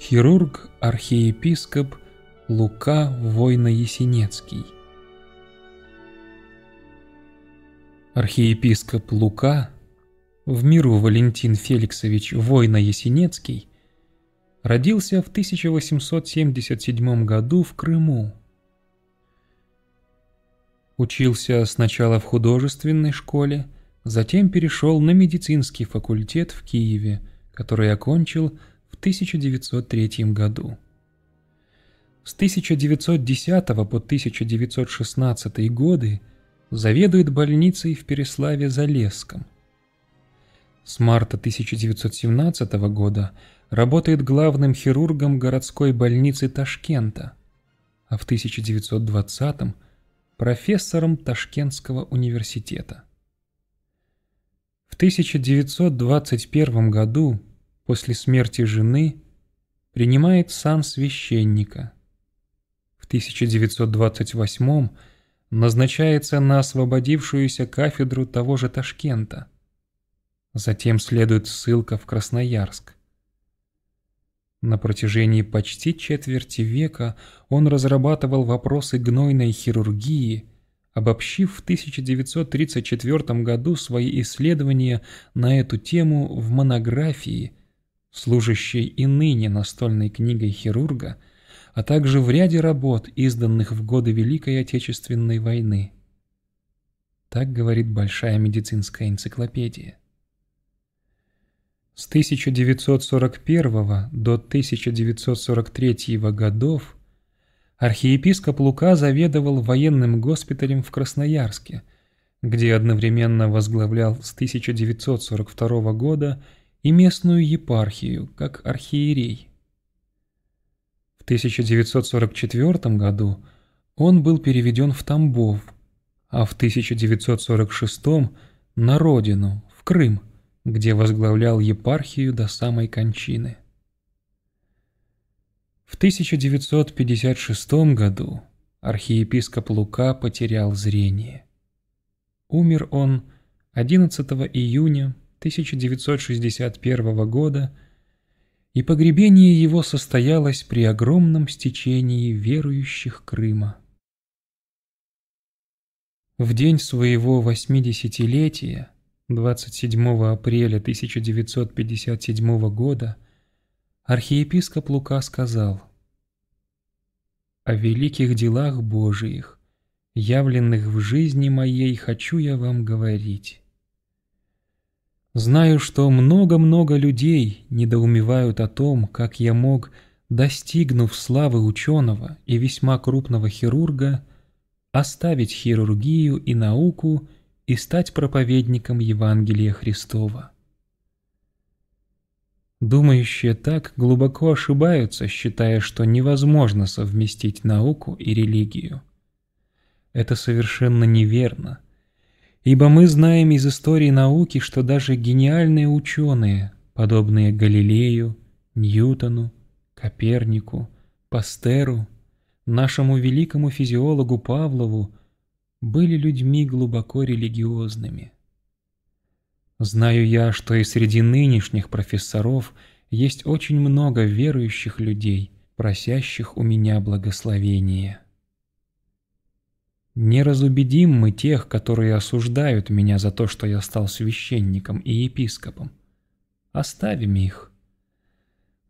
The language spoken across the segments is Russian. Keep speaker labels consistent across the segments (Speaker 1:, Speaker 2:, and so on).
Speaker 1: хирург, архиепископ Лука Войно-Есенецкий. Архиепископ Лука, в миру Валентин Феликсович Войно-Есенецкий, родился в 1877 году в Крыму. Учился сначала в художественной школе, затем перешел на медицинский факультет в Киеве, который окончил в в 1903 году. С 1910 по 1916 годы заведует больницей в Переславе-Залесском. С марта 1917 года работает главным хирургом городской больницы Ташкента, а в 1920 – м профессором Ташкентского университета. В 1921 году после смерти жены принимает сан священника. В 1928 назначается на освободившуюся кафедру того же Ташкента. Затем следует ссылка в Красноярск. На протяжении почти четверти века он разрабатывал вопросы гнойной хирургии, обобщив в 1934 году свои исследования на эту тему в монографии – служащей и ныне настольной книгой хирурга, а также в ряде работ, изданных в годы Великой Отечественной войны. Так говорит Большая медицинская энциклопедия. С 1941 до 1943 годов архиепископ Лука заведовал военным госпиталем в Красноярске, где одновременно возглавлял с 1942 года и местную епархию, как архиерей. В 1944 году он был переведен в Тамбов, а в 1946 на родину, в Крым, где возглавлял епархию до самой кончины. В 1956 году архиепископ Лука потерял зрение. Умер он 11 июня 1961 года, и погребение его состоялось при огромном стечении верующих Крыма. В день своего 80-летия, 27 апреля 1957 года, архиепископ Лука сказал «О великих делах Божиих, явленных в жизни моей, хочу я вам говорить». Знаю, что много-много людей недоумевают о том, как я мог, достигнув славы ученого и весьма крупного хирурга, оставить хирургию и науку и стать проповедником Евангелия Христова. Думающие так глубоко ошибаются, считая, что невозможно совместить науку и религию. Это совершенно неверно – Ибо мы знаем из истории науки, что даже гениальные ученые, подобные Галилею, Ньютону, Копернику, Пастеру, нашему великому физиологу Павлову, были людьми глубоко религиозными. Знаю я, что и среди нынешних профессоров есть очень много верующих людей, просящих у меня благословения. Не разубедим мы тех, которые осуждают меня за то, что я стал священником и епископом. Оставим их.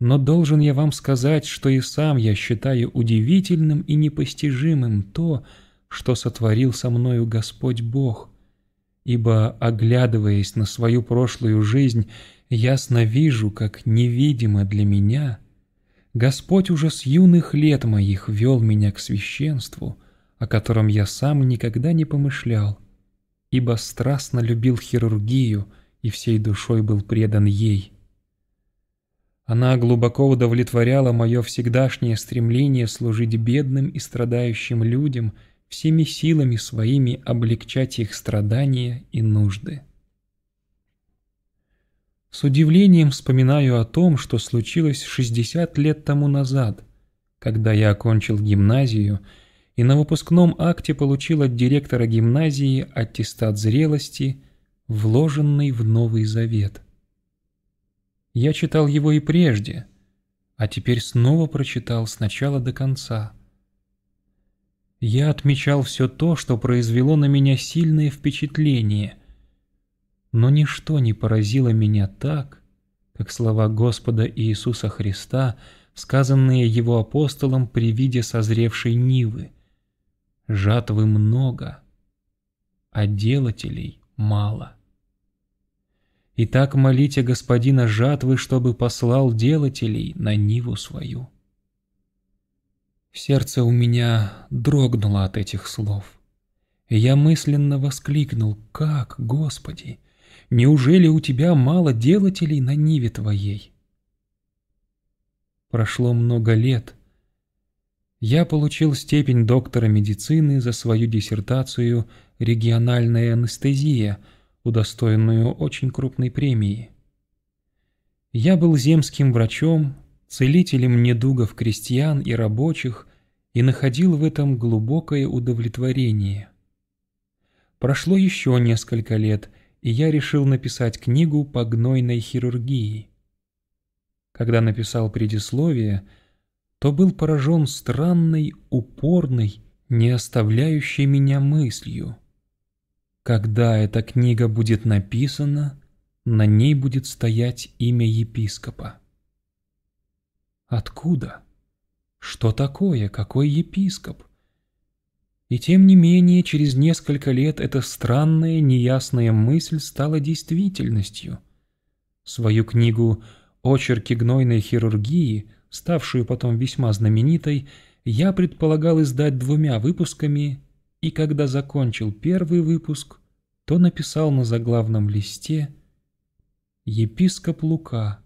Speaker 1: Но должен я вам сказать, что и сам я считаю удивительным и непостижимым то, что сотворил со мною Господь Бог, ибо, оглядываясь на свою прошлую жизнь, ясно вижу, как невидимо для меня, Господь уже с юных лет моих вел меня к священству — о котором я сам никогда не помышлял, ибо страстно любил хирургию и всей душой был предан ей. Она глубоко удовлетворяла мое всегдашнее стремление служить бедным и страдающим людям, всеми силами своими облегчать их страдания и нужды. С удивлением вспоминаю о том, что случилось 60 лет тому назад, когда я окончил гимназию и на выпускном акте получил от директора гимназии аттестат зрелости, вложенный в Новый Завет. Я читал его и прежде, а теперь снова прочитал с начала до конца. Я отмечал все то, что произвело на меня сильное впечатление, но ничто не поразило меня так, как слова Господа Иисуса Христа, сказанные его апостолом при виде созревшей Нивы – Жатвы много, а делателей мало. Итак, молите господина жатвы, чтобы послал делателей на Ниву свою. Сердце у меня дрогнуло от этих слов. Я мысленно воскликнул «Как, Господи! Неужели у тебя мало делателей на Ниве твоей?» Прошло много лет — я получил степень доктора медицины за свою диссертацию «Региональная анестезия», удостоенную очень крупной премии. Я был земским врачом, целителем недугов крестьян и рабочих и находил в этом глубокое удовлетворение. Прошло еще несколько лет, и я решил написать книгу по гнойной хирургии. Когда написал предисловие – то был поражен странной, упорной, не оставляющей меня мыслью. Когда эта книга будет написана, на ней будет стоять имя епископа. Откуда? Что такое? Какой епископ? И тем не менее, через несколько лет эта странная, неясная мысль стала действительностью. Свою книгу «Очерки гнойной хирургии» ставшую потом весьма знаменитой, я предполагал издать двумя выпусками, и когда закончил первый выпуск, то написал на заглавном листе «Епископ Лука.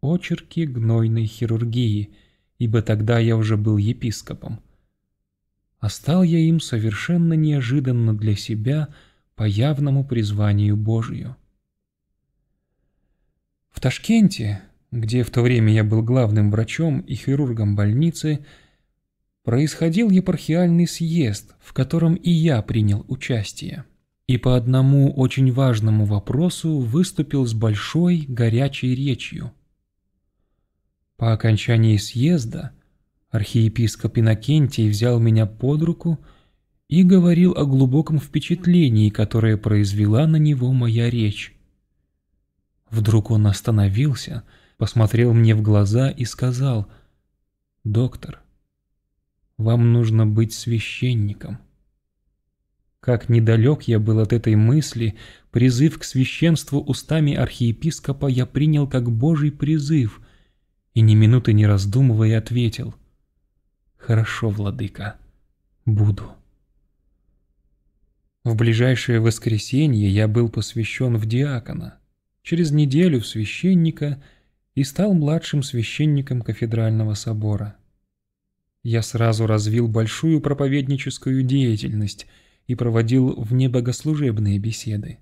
Speaker 1: Очерки гнойной хирургии», ибо тогда я уже был епископом. А стал я им совершенно неожиданно для себя по явному призванию Божию. В Ташкенте где в то время я был главным врачом и хирургом больницы, происходил епархиальный съезд, в котором и я принял участие. И по одному очень важному вопросу выступил с большой горячей речью. По окончании съезда архиепископ Иннокентий взял меня под руку и говорил о глубоком впечатлении, которое произвела на него моя речь. Вдруг он остановился и посмотрел мне в глаза и сказал, «Доктор, вам нужно быть священником». Как недалек я был от этой мысли, призыв к священству устами архиепископа я принял как божий призыв и ни минуты не раздумывая ответил, «Хорошо, владыка, буду». В ближайшее воскресенье я был посвящен в диакона, через неделю в священника и стал младшим священником кафедрального собора. Я сразу развил большую проповедническую деятельность и проводил внебогослужебные беседы.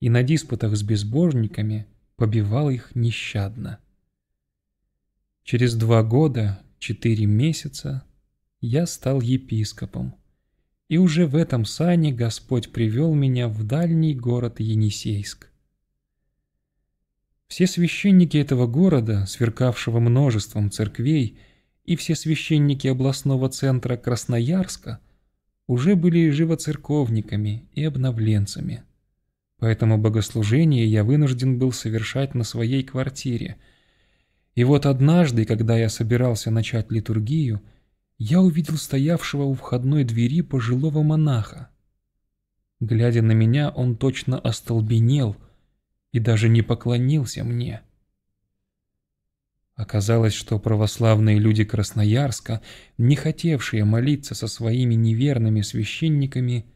Speaker 1: И на диспутах с безбожниками побивал их нещадно. Через два года, четыре месяца, я стал епископом. И уже в этом сане Господь привел меня в дальний город Енисейск. Все священники этого города, сверкавшего множеством церквей, и все священники областного центра Красноярска уже были живоцерковниками и обновленцами. Поэтому богослужение я вынужден был совершать на своей квартире. И вот однажды, когда я собирался начать литургию, я увидел стоявшего у входной двери пожилого монаха. Глядя на меня, он точно остолбенел — и даже не поклонился мне. Оказалось, что православные люди Красноярска, не хотевшие молиться со своими неверными священниками,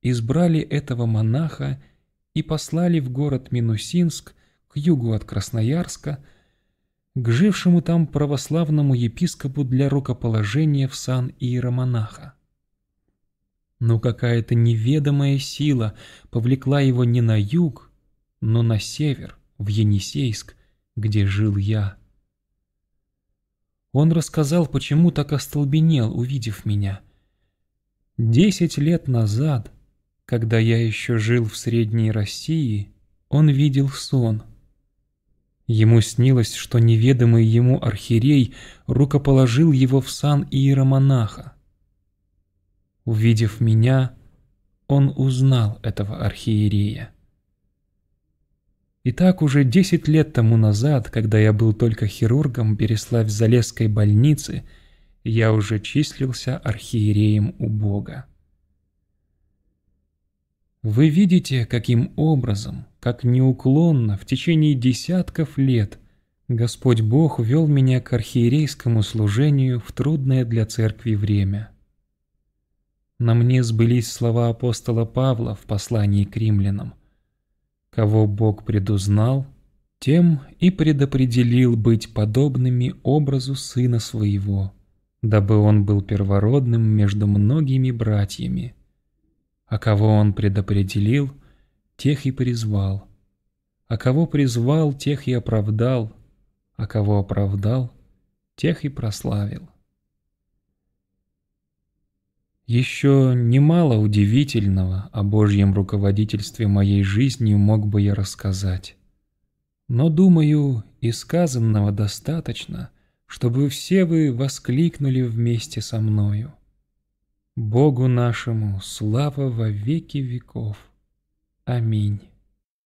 Speaker 1: избрали этого монаха и послали в город Минусинск к югу от Красноярска, к жившему там православному епископу для рукоположения в сан иеромонаха. Но какая-то неведомая сила повлекла его не на юг, но на север, в Енисейск, где жил я. Он рассказал, почему так остолбенел, увидев меня. Десять лет назад, когда я еще жил в Средней России, он видел сон. Ему снилось, что неведомый ему архиерей рукоположил его в сан иеромонаха. Увидев меня, он узнал этого архиерея. И так уже 10 лет тому назад, когда я был только хирургом Береслав-Залесской больницы, я уже числился архиереем у Бога. Вы видите, каким образом, как неуклонно в течение десятков лет Господь Бог вел меня к архиерейскому служению в трудное для церкви время. На мне сбылись слова апостола Павла в послании к римлянам – Кого Бог предузнал, тем и предопределил быть подобными образу Сына Своего, дабы Он был первородным между многими братьями. А кого Он предопределил, тех и призвал. А кого призвал, тех и оправдал, а кого оправдал, тех и прославил. Еще немало удивительного о Божьем руководительстве моей жизни мог бы я рассказать. Но, думаю, и сказанного достаточно, чтобы все вы воскликнули вместе со мною. Богу нашему слава во веки веков. Аминь.